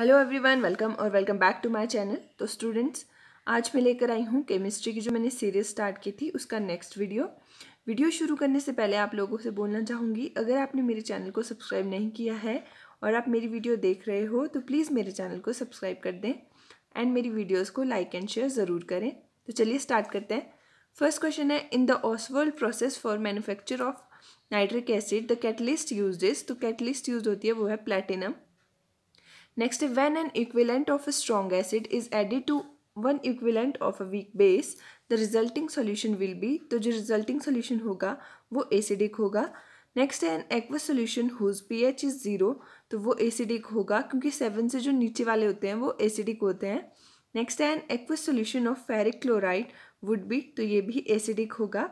Hello everyone welcome और welcome back to my channel तो students आज मैं लेकर आई हूँ केमिस्ट्री की जो मैंने सीरीज स्टार्ट की थी उसका नेक्स्ट वीडियो वीडियो शुरू करने से पहले आप लोगों से बोलना चाहूँगी अगर आपने मेरे चैनल को सब्सक्राइब नहीं किया है और आप मेरी वीडियो देख रहे हो तो प्लीज़ मेरे चैनल को सब्सक्राइब कर दें एंड मेरी वीडियोज़ को लाइक एंड शेयर ज़रूर करें तो चलिए स्टार्ट करते हैं फर्स्ट क्वेश्चन है in the Ostwald process for manufacture of nitric acid the catalyst use is तो कैटलिस्ट यूज होती है वो है platinum Next, when an equivalent of a strong acid is added to one equivalent of a weak base the resulting solution will be तो जो resulting solution होगा वो acidic होगा नेक्स्ट है an aqueous solution whose P H is zero तो वो acidic होगा क्योंकि सेवन से जो नीचे वाले होते हैं वो एसिडिक होते हैं नेक्स्ट है an aqueous solution of ferric chloride would be तो ये भी एसिडिक होगा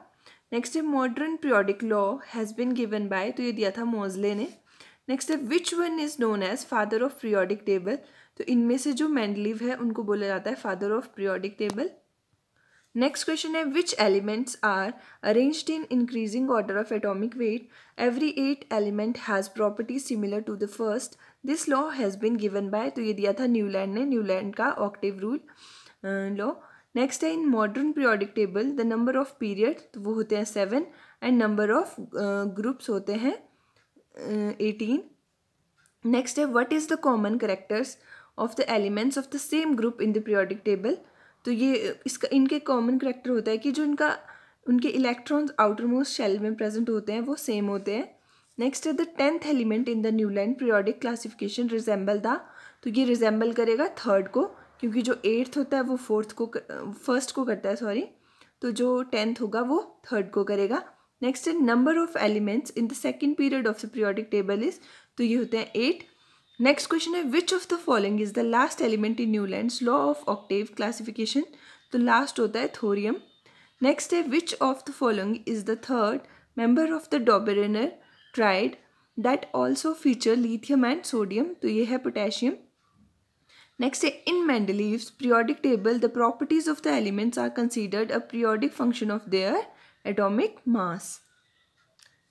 नेक्स्ट है modern periodic law has been given by तो ये दिया था मोजले ने नेक्स्ट है which one is known as father of periodic table तो इनमें से जो मैंडलीव है उनको बोला जाता है father of periodic table next question है which elements are arrange in increasing order of atomic weight every eight element has property similar to the first this law has been given by तो ये दिया था Newland ने Newland का octave rule law next है in modern periodic table the number of period तो वो होते हैं seven and number of groups होते हैं एटीन नेक्स्ट है what is the common characters of the elements of the same group in the periodic table तो ये इसका इनके कॉमन करेक्टर होता है कि जो इनका उनके इलेक्ट्रॉन्स आउटर मोस्ट शेल में प्रेजेंट होते हैं वो सेम होते हैं नेक्स्ट है the tenth element in the Newland periodic classification resemble the तो ये रिजेंबल करेगा थर्ड को क्योंकि जो एट्थ होता है वो फोर्थ को फर्स्ट को करता है सॉरी तो जो टेंथ होगा वो थर्ड को करेगा नेक्स्ट है number of elements in the second period of the periodic table is तो ये होते हैं एट नेक्स्ट क्वेश्चन है which of the following is the last element in Newland law of octave classification तो last होता है thorium next है which of the following is the third member of the Dobereiner triad that also feature lithium and sodium तो ये है potassium next है इन मैंडलीव्स periodic table the properties of the elements are considered a periodic function of their atomic mass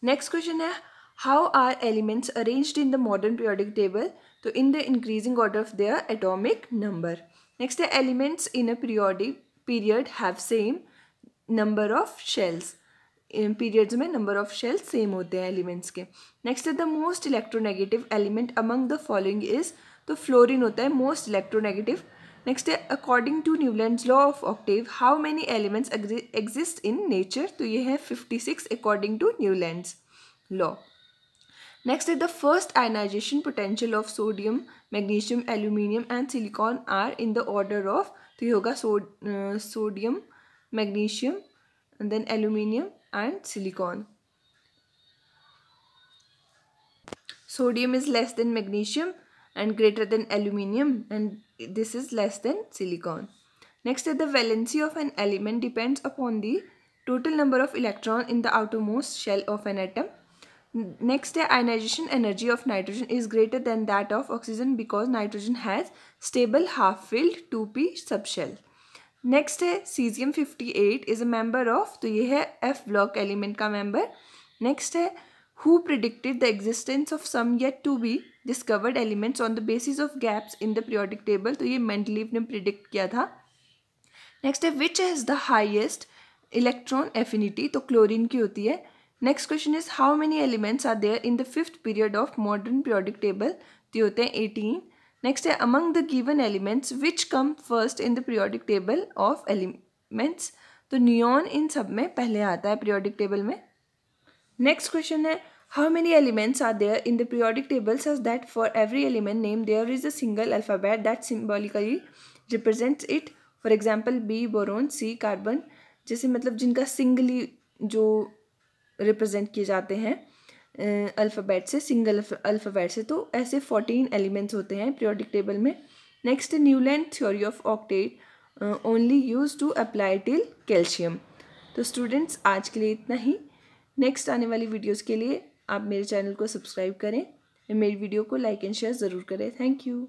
next question है how are elements arranged in the modern periodic table तो in the increasing order of their atomic number next है elements in a periodic period have same number of shells periods में number of shells same होते हैं elements के next है the most electronegative element among the following is तो fluorine होता है most electronegative Next, according to Newland's law of octave, how many elements exist in nature? you have 56 according to Newland's law. Next, the first ionization potential of sodium, magnesium, aluminium and silicon are in the order of तो ये होगा sod, uh, sodium, magnesium and then aluminium and silicon. Sodium is less than magnesium and greater than aluminium and this is less than silicon. Next, the valency of an element depends upon the total number of electron in the outermost shell of an atom. Next, the ionization energy of nitrogen is greater than that of oxygen because nitrogen has stable half-filled 2p subshell. Next, cesium 58 is a member of so this is f-block का member next who predicted the existence of some yet to be discovered elements on the basis of gaps in the periodic table तो ये मेंटलीव ने predict किया था next है which has the highest electron affinity तो chlorine की होती है next question is how many elements are there in the fifth period of modern periodic table तो होते हैं एटीन नेक्स्ट है among the given elements which come first in the periodic table of elements तो neon इन सब में पहले आता है पीरियोडिक टेबल में नेक्स्ट क्वेश्चन है how many elements are there in the periodic tables as that for every element name there is a single alphabet that symbolically represent it for example B boron C carbon जैसे मतलब जिनका singly जो represent किए जाते हैं अल्फ़ाबैट से single अल्फ़ाबैट से तो ऐसे फोर्टीन एलिमेंट्स होते हैं पीरियोडिक टेबल में next Newland theory of octet only use to apply till calcium तो स्टूडेंट्स आज के लिए इतना ही नेक्स्ट आने वाली वीडियोज़ के लिए आप मेरे चैनल को सब्सक्राइब करें मेरी वीडियो को लाइक एंड शेयर ज़रूर करें थैंक यू